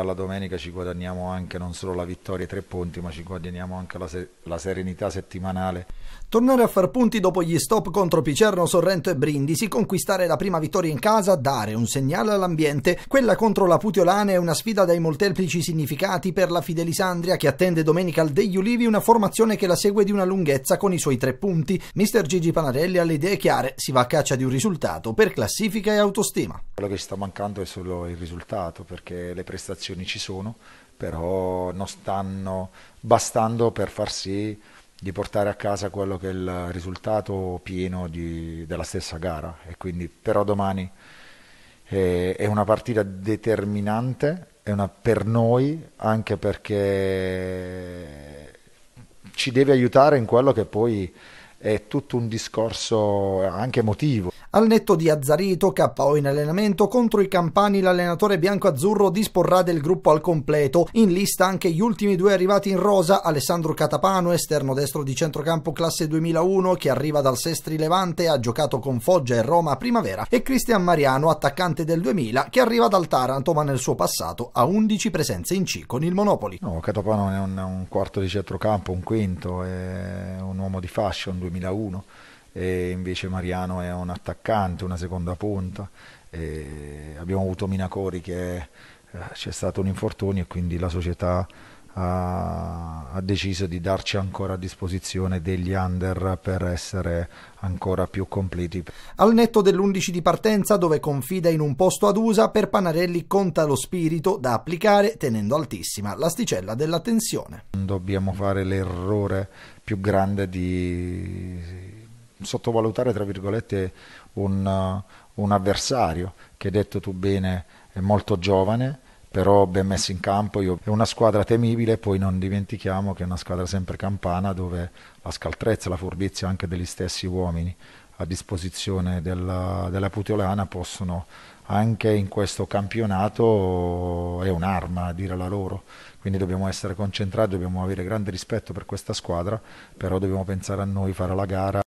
Alla domenica ci guadagniamo anche non solo la vittoria e tre punti, ma ci guadagniamo anche la, se la serenità settimanale. Tornare a far punti dopo gli stop contro Picerno, Sorrento e Brindisi, conquistare la prima vittoria in casa, dare un segnale all'ambiente. Quella contro la Putiolana è una sfida dai molteplici significati per la Fidelisandria che attende domenica al degli Ulivi una formazione che la segue di una lunghezza con i suoi tre punti. Mister Gigi Panarelli ha le idee chiare, si va a caccia di un risultato per classifica e autostima. Quello che ci sta mancando è solo il risultato perché le prestazioni indicazioni ci sono, però non stanno bastando per far sì di portare a casa quello che è il risultato pieno di, della stessa gara e quindi però domani è, eh, è una partita determinante è una, per noi anche perché ci deve aiutare in quello che poi è tutto un discorso anche emotivo al netto di Azzarito, KO in allenamento, contro i campani l'allenatore bianco-azzurro disporrà del gruppo al completo. In lista anche gli ultimi due arrivati in rosa, Alessandro Catapano, esterno destro di centrocampo classe 2001, che arriva dal Sestri Levante, ha giocato con Foggia e Roma a primavera, e Cristian Mariano, attaccante del 2000, che arriva dal Taranto ma nel suo passato ha 11 presenze in C con il Monopoli. No, Catapano è un, un quarto di centrocampo, un quinto, è un uomo di fascia, un 2001 e invece Mariano è un attaccante, una seconda punta. E abbiamo avuto Minacori che eh, c'è stato un infortunio e quindi la società ha, ha, deciso di darci ancora a disposizione degli under per essere ancora più completi. Al netto dell'11 di partenza, dove confida in un posto ad USA, per Panarelli conta lo spirito da applicare tenendo altissima l'asticella della tensione. Dobbiamo fare l'errore più grande di sottovalutare tra virgolette un, uh, un avversario che detto tu bene è molto giovane però ben messo in campo io, è una squadra temibile poi non dimentichiamo che è una squadra sempre campana dove la scaltrezza la furbizia anche degli stessi uomini a disposizione uh, della, della Putiolana possono anche in questo campionato è un'arma a dire la loro quindi dobbiamo essere concentrati dobbiamo avere grande rispetto per questa squadra però dobbiamo pensare a noi fare la gara